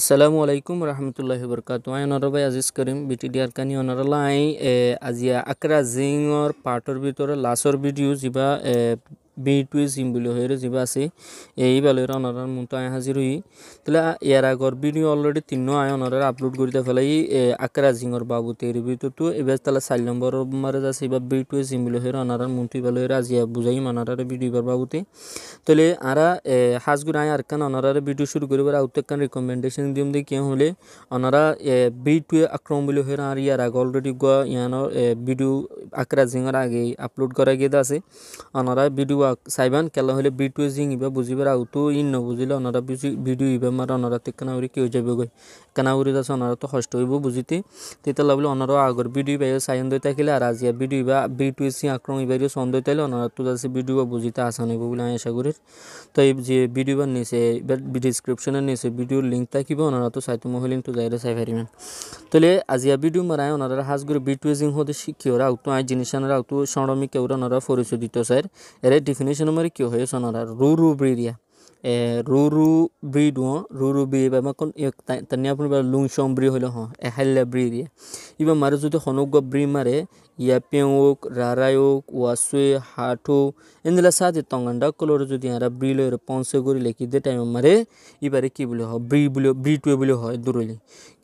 আসসালামু আলাইকুম রহমতুল্লাহ বরকাত আইন অনরবাই আজিজ করিম বিটি ডি আর কানি অনরলা আই আজিয়া আকরা জিঙর পার্টর ভিতরে লাসর ভিডিও যা বেইটুয়ে সিম্বুলি হয়ে যেবা আছে এই বেলে অনারা মুতো আয় হাজির হই তাহলে ইয়ার আগর ভিডিও অলরেডি তিন আয় অনারা আপলোড করিতে ফেলাই আকরা জিঙর বাবু তের ভিতর তো এবার তাহলে চার নম্বর মারে যাচ্ছে এবার বেইটুয়ে সিম্বুলি হয়ে অনারার মুন্তি বেলে রাজিয়া বুঝাই মানারার ভিডিও এবার বাবুতে তাহলে আরা হাজগুর আয় আর কান অনারার ভিডিও শুরু করিবার আউতে একখান রিকমেন্ডেশন দিম দিয়ে কেউ হলে অনারা বেইটুয়ে আক্রম বলে হয়ে আর ইয়ার আগে অলরেডি ইয়ানোর ভিডিও আকরা জিঙর আগে আপলোড করা গিয়ে আছে অনারা ভিডিও চাইবান কেলা হলে বিটুয়ে জিং ইবা বুঝিবার আউতো ইন নবুঝিলে অনারা বুঝি ভিডিও ইবা মার অনারা তে কি কেউ যাবে গে কানাউরি আছে অনারা তো কষ্ট হইব বুঝিতে তেতলা বলে অনারা আগর ভিডিও ইবা সাইন দই থাকিলে আর আজিয়া ভিডিও ইবা বিটুয়ে সিং আক্রমণ ইবা সন্দ তাইলে অনারা তো যাচ্ছে ভিডিও বুঝিতে আসান হইব বলে আমি আশা করি তো এই যে ভিডিও বা নিচে এবার ডিসক্রিপশনে নিচে ভিডিওর লিঙ্ক থাকিব অনারা তো সাইতো মহিলিন তো যাইরে চাই পারিবেন তাহলে আজিয়া ভিডিও মারায় ওনারা হাজ করে বিটুয়ে জিং হতে শিখিওরা আউতো আই জিনিস আনারা আউতো সরমিকে ওরা ওনারা পরিচয় দিত স্যার এর ডেফিনেশ্যন মানে কিয় হয় চন ৰু ৰু ব্ৰি দিয়া এ ৰু ৰু ব্ৰি দু ৰু ৰু ব্ৰি বা কোন তেনিয়া পুনৰ লুং চং ব্ৰি হ'লে হ এহাল্যা ব্ৰি দিয়া ইবা মাৰ যদি সনগ্ৰ ব্ৰি মাৰে ইয়া পেওঁ ওক ৰাৰাই ওক ৱাচুৱে হাঠো এনেদৰে চাহে টঙণ্ডা কলৰ যদি আৰু ব্ৰি লৈ পঞ্চে কৰি লেখি দিয়ে টাইম মাৰে ইবাৰে কি বুলি হয় ব্ৰি বুলি ব্ৰিটোৱে বুলি হয় দূৰলি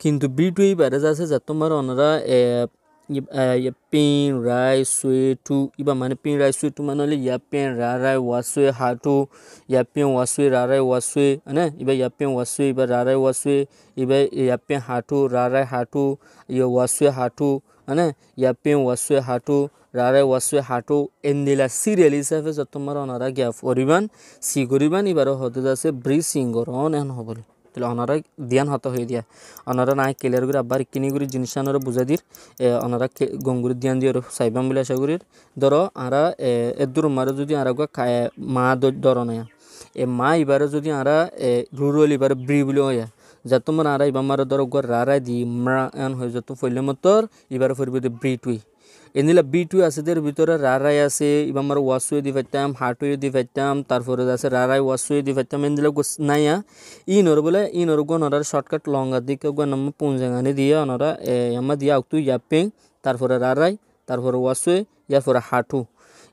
কিন্তু ব্ৰিটোৱে ইবাৰে যে আছে যাতে মাৰ অনাৰা ya pin rai sui tu iba mana pin rai sui tu mana le ya pin ra rai wa sui ha tu ya pin wa sui ra rai wa sui ana iba ya pin wa sui iba ra rai wa sui iba ya pin ha tu ra rai ha tu ya wa sui ha tu ana ya pin wa sui ha tu ra rai wa sui ha tu endela serial is of tomorrow na ra gya for iban si goriban ibaro hodda se bri singoron an hobole তাহলে অনারা দিয়ান হত হয়ে দিয়া অনারা নাই কেলিয়ার করে আবার কিনি কিনিগুড়ি জিনিস আনার বুঝা দির অনারা গঙ্গুরি দিয়ান দিয়ে সাইবাম বলে আশা করির ধরো আরা এদুর মারে যদি আর মা ধর নয়া এ মা এবারে যদি আরা রুরল এবার ব্রি বলে হয়া যাতো মানে আরা এবার মারা ধর গর রারা দি মা এন হয়ে যত ফলে মতর এবারে ফিরবে ব্রি টুই এনেলা বি টু আছে দেৰ ভিতৰত ৰাৰাই আছে ইবা আমাৰ ৱাচুৱে দি ফাইটাম হাৰ্টুৱে দি ফাইটাম তাৰপৰা আছে ৰাৰাই ৱাচুৱে দি ফাইটাম এনেদিলা গৈছ নাই আ ই নৰ বোলে ই নৰ গোৱা নৰাৰ শ্বৰ্টকাট লং আদিকে গোৱা নাম পুঞ্জাঙানি দিয়া নৰা এ আমাৰ দিয়া আগটো ইয়াপেং তাৰপৰা ৰাৰাই তাৰপৰা ৱাচুৱে ইয়াৰ পৰা হাৰ্টু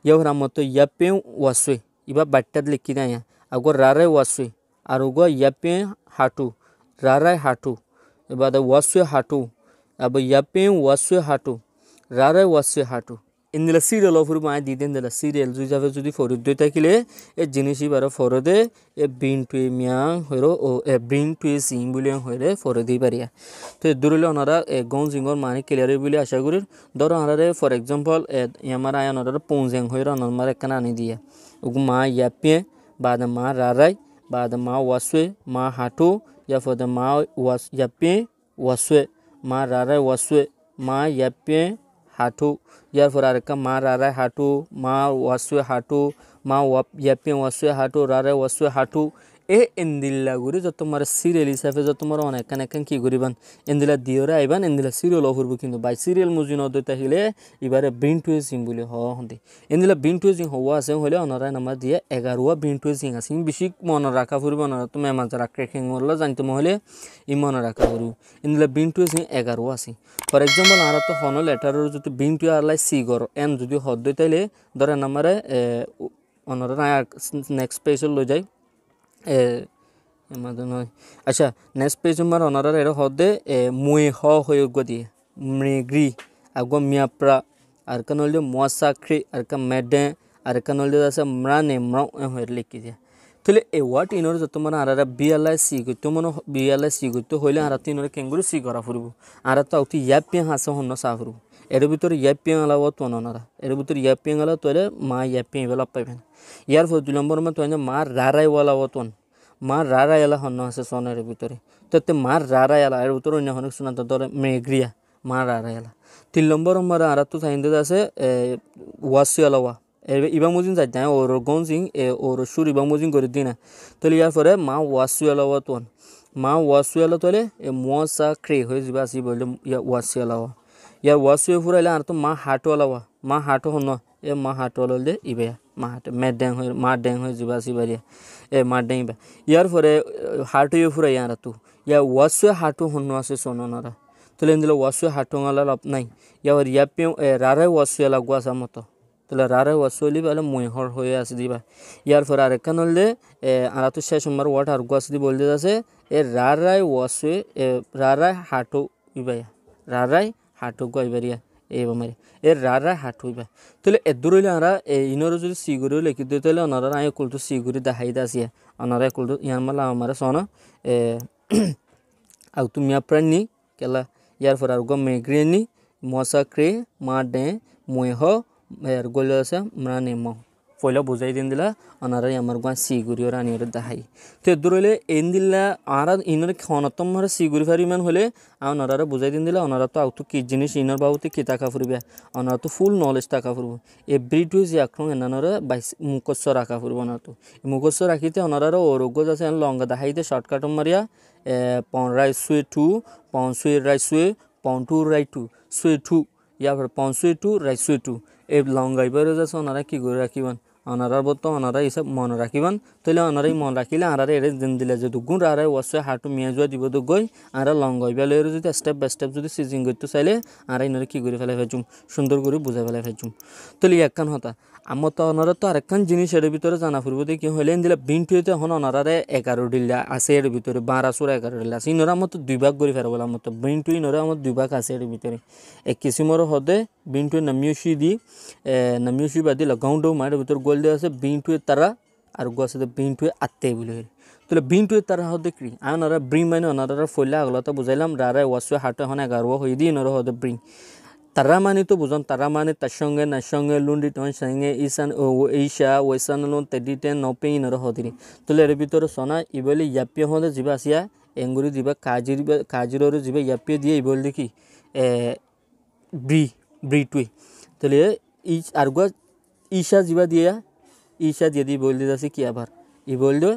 ইয়াৰ পৰা মতে ইয়াপেং ৱাচুৱে ইবা বাৰ্তাত লিখি নাই আ আগৰ ৰাৰাই ৱাচুৱে আৰু গোৱা ইয়াপেং হাৰ্টু ৰাৰাই হাৰ্টু এবাৰ ৱাচুৱে হাৰ্টু আৰু ইয়াপেং ৱাচুৱে হাৰ্টু রারে ওয়াসে হাঁটু ইন্দিলা সিরিয়াল অফুর মায় দি দেন দিলা সিরিয়াল জুই যাবে যদি ফরুদ দুই থাকিলে এ জিনিসই বারো ফরদে এ বিন টুয়ে মিয়াং হইর ও এ বিন টুয়ে সিং বলে হইরে ফরদেই পারিয়া তো এ দূরলে ওনারা এ গং জিঙ্গর মানে ক্লিয়ার বলে আশা করি ধরো ওনারে ফর এক্সাম্পল এ আমার আয় ওনারা পৌঁছেং হইর অনমার একখানা আনি দিয়া ওগু মা ইয়াপিয়ে বাদ মা রারাই বাদ মা ওয়াসুয়ে মা হাঁটু ইয়া ফদে মা ওয়াস ইয়াপিয়ে ওয়াসুয়ে মা রারাই ওয়াসুয়ে মা ইয়াপিয়ে हाटू यार फुरा रक्का माँ रा रहा हाटू माँ वस्व हाटू माँ यप्पे वस्व हाटू रा रहे वस्व हाटू এ এন্দিলা গুৰি যত তোমাৰ চিৰিয়েল হিচাপে যত তোমাৰ অনেকখন একেখন কি কৰিবান এন্দিলা দিয়ৰে আহিবান এন্দিলা চিৰিয়েলো ফুৰিব কিন্তু বাই চিৰিয়েল মোৰ জিনত আহিলে ইবাৰে বিন টুৱে চিং বুলি হওঁহি এন্দিলা বিন টুৱে চিং হ'ব আছে হ'লে অনৰাই নম্বৰ দিয়ে এঘাৰ বিন টুৱে চিং আছে বেছি মনত ৰখা ফুৰিব অনৰা তুমি এমাজ ৰাখে খেং মৰিলে জানি তুমি হ'লে ই মনত ৰখা ফুৰিব এন্দিলা বিন টুৱে চিং এঘাৰ আছে ফৰ এক্সাম্পল আৰু হনৰ লেটাৰৰ যদি বিন টুৱে আৰলাই চি যদি হদ দৈ তাইলে দৰে নেক্সট পেজত লৈ যায় é, é acha nesse peso mar honrar era rode é muito ruim o gudi negri água minha pra arcanolio moça cri arca medem arcanolio dessa mrane mrão é horrível que dia তাহলে এ ইনর যত মানে আর বিয়ালাই সি করতে মানে বিয়ালাই সি করতে হইলে আর ইনর কেঙ্গুরু সি করা ফুরব আর তো আউতি ইয়াপ পিয়া হাসা হন্য সা ফুরব এর ভিতরে ইয়াপ পিয়া আলা ও তনরা এর ভিতরে ইয়াপ পিয়া আলা তোলে মা ইয়াপ পিয়া বেলা পাইবেন ইয়ার ফর দুই নম্বর মা তোলে মা রারাই ওয়ালা ও তন মা রারাই আলা হন্য আছে সনের ভিতরে তো মা রারাই আলা এর ভিতরে অন্য হনক শোনা ধরে মেগ্রিয়া মা রারাই আলা তিন নম্বর মারা আর তো সাইন্দেদ আছে ওয়াসিয়ালা ওয়া ইবামুজিন যাই তাই ওর গঞ্জিং এ ওর সুর ইবামুজিন করে দিনা তাহলে ইয়ার পরে মা ওয়াসুয়ালা তোন মা ওয়াসুয়ালা তোলে এ মশা ক্রে হয়ে যাবে আসি বললে ইয়া ওয়াসুয়ালা ইয়ার ওয়াসুয়ে ফুরাইলে আর তো মা হাটোয়ালা মা হাটো হন এ মা হাটোয়ালা দে ইবে মা হাটো মে ড্যাং হয়ে মা ড্যাং হয়ে যাবে আসি বাড়িয়া এ মা ড্যাং ইবা ইয়ার পরে হাটোয়ে ফুরাই আর তু ইয়া ওয়াসুয়ে হাটো হন আছে সোনরা তাহলে ইন্দিলে ওয়াসুয়ে হাটো নাই ইয়ার ইয়া পেউ রারে ওয়াসুয়ালা গুয়াসা মতো তাহলে ওয়াসলি বলে মহর হয়ে আছে দিবা ইয়ার পর আর একখান হলে আড়াতো শেষ সোমবার ওয়াট আর গুয়াছি বলতে আছে এ রায় ওয়াসে এ রায় হাটু ইবাইয়া রায় হাটু গাইবারিয়া এই বমারি এ রায় হাটু ইবা তাহলে এদুরইলে আরা ইনর যদি সিগুরি লিখি দিতে তাহলে অনারা আই কুলতো সিগুরি দেখাই দাসিয়া অনারা কুলতো ইয়ান মালা আমারে সন এ আউ তুমি আপ্রানি কেলা ইয়ার পর আর গো মেগ্রেনি মশাক্রে মাডে মহ ergolioso mranimo folio buzai dindila anara yamargwa siguri ora nir dahai te durule endilla ara inar khonatom mar siguri fariman hole anara ra buzai dindila anara to autu ki jinish inar bauti kita kafurbe anara to full knowledge ta kafurbo e britus yakrong enanara bai mukosso ra kafurbo na to mukosso rakite anara ra orogo jase long dahai te shortcut maria e pon rai sui tu pon sui rai sui pon tu rai tu sui tu ya pon sui tu rai sui tu এই লং গাড়ীবোৰ যে চোন আৰু কি কৰি ৰাখিবান অনাৰাৰ বতৰ অনাৰাই হিচাপ মন ৰাখিবান তেতিয়া অনাৰাই মন ৰাখিলে আঁৰাৰে এৰে দিন দিলে যে দুগুণ আঁৰাই ৱাছে হাৰটো মিয়াই যোৱা দিব দুগ গৈ আঁৰা লং গৈ পেলাই আৰু যদি ষ্টেপ বাই ষ্টেপ যদি চিজিং গৈটো চাইলে আঁৰাই নৰে কি কৰি পেলাই ভাজোঁ সুন্দৰ কৰি বুজাই পেলাই ভাজোঁ তেতিয়া একখন হতা আমাৰ তো অনাৰাততো আৰু এখন জিনিছ এৰ ভিতৰত জানা ফুৰিব দিয়ে কি হ'লে দিলে বিনটোৱেতো এখন অনাৰাৰে এগাৰ দিলে আছে এৰ ভিতৰত বাৰ আছোঁ এগাৰ দিলে আছে ইনৰে আমাৰতো দুইভাগ কৰি ফেৰাব লাগে আমাৰতো বিনটো ইনৰে আমাৰ দুইভাগ আছে এৰ ভিতৰত এক কিছুমৰ সদায় বিনটোৱে নামিয়চি দি নামিয়চি বাদ দি লগাওঁ দৌ মাৰ ভিতৰত গ'ল তলি আছে বিংটোৱে তাৰা আৰু গছ আছে বিংটোৱে আত্তে বুলি হ'ল তোলে বিংটোৱে তাৰা হওঁতে কি আন আৰু ব্ৰিং মানে অনাৰ ফলা হ'লত বুজাইলাম ৰাৰাই ৱাচুৱে হাৰ্টো এখন এগাৰ হৈ দিয়ে নৰ হওঁতে ব্ৰিং তাৰা মানিতো বুজন তাৰা মানে তাৰ চঙে নাই চঙে লুণ্ডি টন চেঙে ইচান ঈশা ঐচান লোন তেডি টেন নপেঙি নৰ হতিৰি তোলে এৰ ভিতৰত চনা ইবলি ইয়াপিয়ে হওঁতে যিবা আছিয়া এংগুৰি যিবা কাজিৰ কাজিৰৰ যিবা ইয়াপিয়ে দিয়ে ইবলি দেখি এ ব্ৰি ব্ৰিটোৱে তলিয়ে ই আৰু ঈশা যিবা দিয়ে ঈশা যদি বইল দি আছে কি আবার ই বইল দিয়ে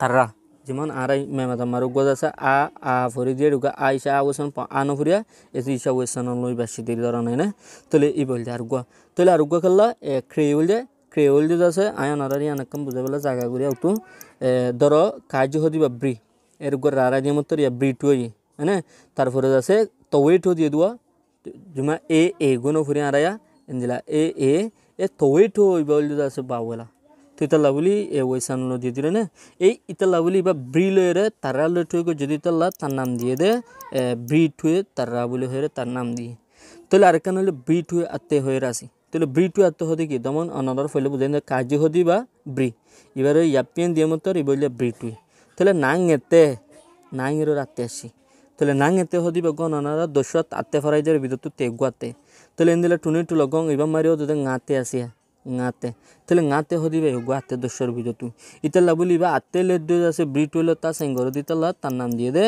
তাররা যেমন আর আই মেমা তামার উগ আছে আ আ ভরি দিয়ে ঢুকা আ ঈশা আ ওসন আ নভরিয়া এস ঈশা ওসন লই বাসি দিয়ে ধরন হয় না তলে ই বইল দিয়ে আর উগ তলে আর উগ খেলল এ ক্রে বল দিয়ে ক্রে বইল দিয়ে আছে আয় নারারি অনেকম বুঝে জাগা জায়গা করে আউতু ধর কাজ হতি বা ব্রি এর উগ রারা দিয়ে মতো ব্রি টু হই হ্যাঁ তারপরে আছে তবে ঠো দিয়ে দেওয়া জুমা এ এ গুণ ফুরিয়া আর আয়া এনজিলা এ এ এ তোই তো ইবা বলি আছে বাউলা তো ইতাল্লা বলি এ ওয়েসানলো দিয়ে দিলে না এই ইতাল্লা বলি বা ব্রি লয়েরে তারা লয় ঠুয়ে যদি ইতাল্লা তার নাম দিয়ে দে ব্রি ঠুয়ে তারা বলে হয়ে তার নাম দিয়ে তাহলে আর কেন হলে ব্রি ঠুয়ে আত্মে হয়ে আসি তাহলে ব্রি টু আত্ম হতে কি তেমন অনদর ফলে বুঝে কাজী হদি বা ব্রি এবার ইয়াপিয়ান দিয়ে মতো ইবলিয়া ব্রি টুই তাহলে নাং এতে নাং এর আত্মে আসি তাহলে নাঙেতে হদিব গণনারা দশ আত্তে ফরাই যার বিদ্যুৎ তেগুয়াতে তাহলে এনদিলে টুনি টুল গং এবার মারিও যদি গাঁতে আসিয়া গাঁতে তাহলে গাঁতে হদিবে এগুয়া আতে দস্যর বিদ্যুৎ ইতাল্লা বলি বা আতে লেট দিয়ে আছে ব্রি টুয়েলে তা সেঙ্গর দিতাল্লা তার নাম দিয়ে দে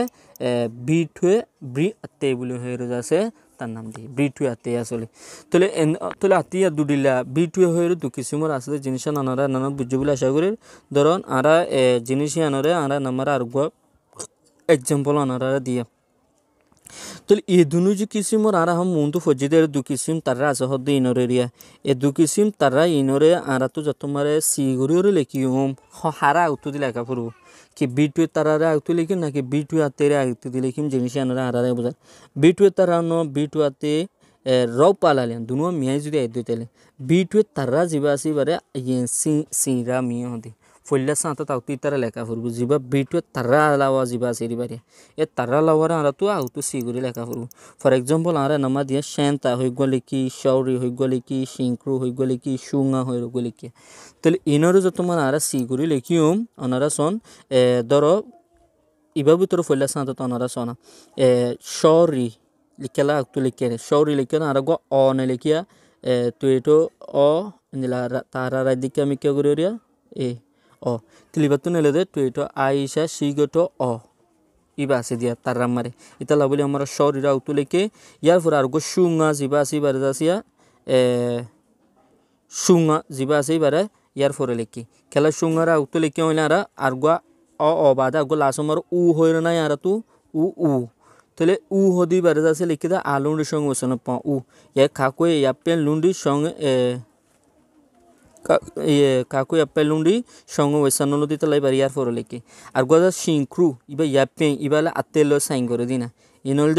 বি টুয়ে ব্রি আতে বলে হয়ে রোজ আছে তার নাম দিয়ে বি টুয়ে আতে আসলে তাহলে তাহলে আতিয়া দুডিলা বি টুয়ে হয়ে দু কিসিমর আসলে জিনিস আনারা নানা বুঝে বলে আশা করি ধরন আরা জিনিস আনারে আরা নামারা আর এক্সাম্পল আনারা দিয়া তলে এই দুনো যে কিসিমর আরা হম মন্দু ফজিদের দু কিসিম তারা আছে হদ ইনরে রিয়া এ দু কিসিম তারা ইনরে আরা তো যত মারে সিগুরিওরে লেখি হম হারা উত্তু দিলে একা ফুরু কি বিটু তারারে আগতে লিখিম নাকি বিটু আতেরে আগতে দিলে লিখিম জিনিস আনরে আরা বুঝার বিটু তারা ন বিটু আতে রও পালালে দুনো মিয়াই যদি আইদ তাহলে বিটু তারা যাবে আসি বারে সিঁড়া মিয়া হতে ফুল্লা সাঁতা তাও তুই তারা লেখা ফুরবো যা বিটু তারা লাওয়া যা সেরি বাড়ি এ তারা লাওয়ার আরা তো আউ তো সিগুরি লেখা ফুরবো ফর এক্সাম্পল আরা নামা দিয়ে শ্যান্তা হই গলে কি শৌরি হই গলে কি শিঙ্করু হই গলে কি শুঙা হই গলে কি তাহলে ইনরও যত মানে আরা সিগুরি লেখিউম অনারা সন ধরো ইবা ভিতর ফুল্লা সাঁতা তো অনারা এ শৌরি লিখেলা তো লিখে শৌরি লিখে আর গো অ নে লিখিয়া তো এটো অ তারা রায় দিকে আমি কে করি এ অ তিলিবাতু নেলেদে তুই তো আইসা সিগত অ ইবা আছে দিয়া তার রাম্মারে ইতালা বলি আমার শরীরা উতুলেকে ইয়ার পর আর গো সুঙা জিবা আছে ইবার আসিয়া সুঙা জিবা আছে ইবারে ইয়ার পরে লেখি খেলা সুঙারা উতুলেকে হইলে আর আর গো অ অ বাদা গো লাসমর উ হইল না আর তু উ উ তাহলে উ হদি বারে আছে লিখে দা আলুন্ডির সঙ্গে ওসানো প উ এ খাকুয়ে ইয়াপেন লুন্ডির সঙ্গে ইয়ে কাকু এপ্পেলুন্ডি সঙ্গ ওয়েসানলদি তালা এবার ইয়ার ফোর ফরলেকে আর গজা সিংক্রু ইবা ইয়াপে ইবালে আত্মে ল সাইন করে দিন ইনল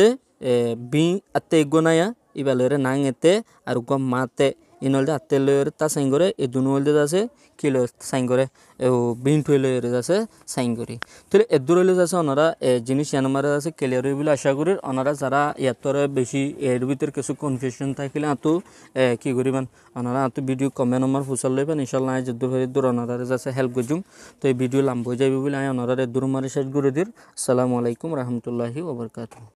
বিং আত্মে গোনায়া ইবালরে নাং এতে আর গম মাতে ইনলদে আত্মের লয়ের তা সাইন করে এই দু হলদে আছে কি লয়ের সাইন করে ও বিন টু লয়ের আছে সাইন করি তাহলে এর দূর হইলে আছে ওনারা জিনিস ইয়ানমারে আছে ক্লিয়ার হয়ে বলে আশা করি ওনারা যারা ইয়াতরে বেশি এর ভিতর কিছু কনফিউশন থাকলে আতো কি করিবেন ওনারা আতো ভিডিও কমেন্ট নম্বর ফুসল লইবেন ইনশাল্লাহ যে দূর হয়ে দূর ওনারা আছে হেল্প করজুম তো এই ভিডিও লাম্ব হয়ে যাবে বলে আমি ওনারা দূর মারে শেষ করে দিই আসসালামু আলাইকুম রহমতুল্লাহি ওবরকাত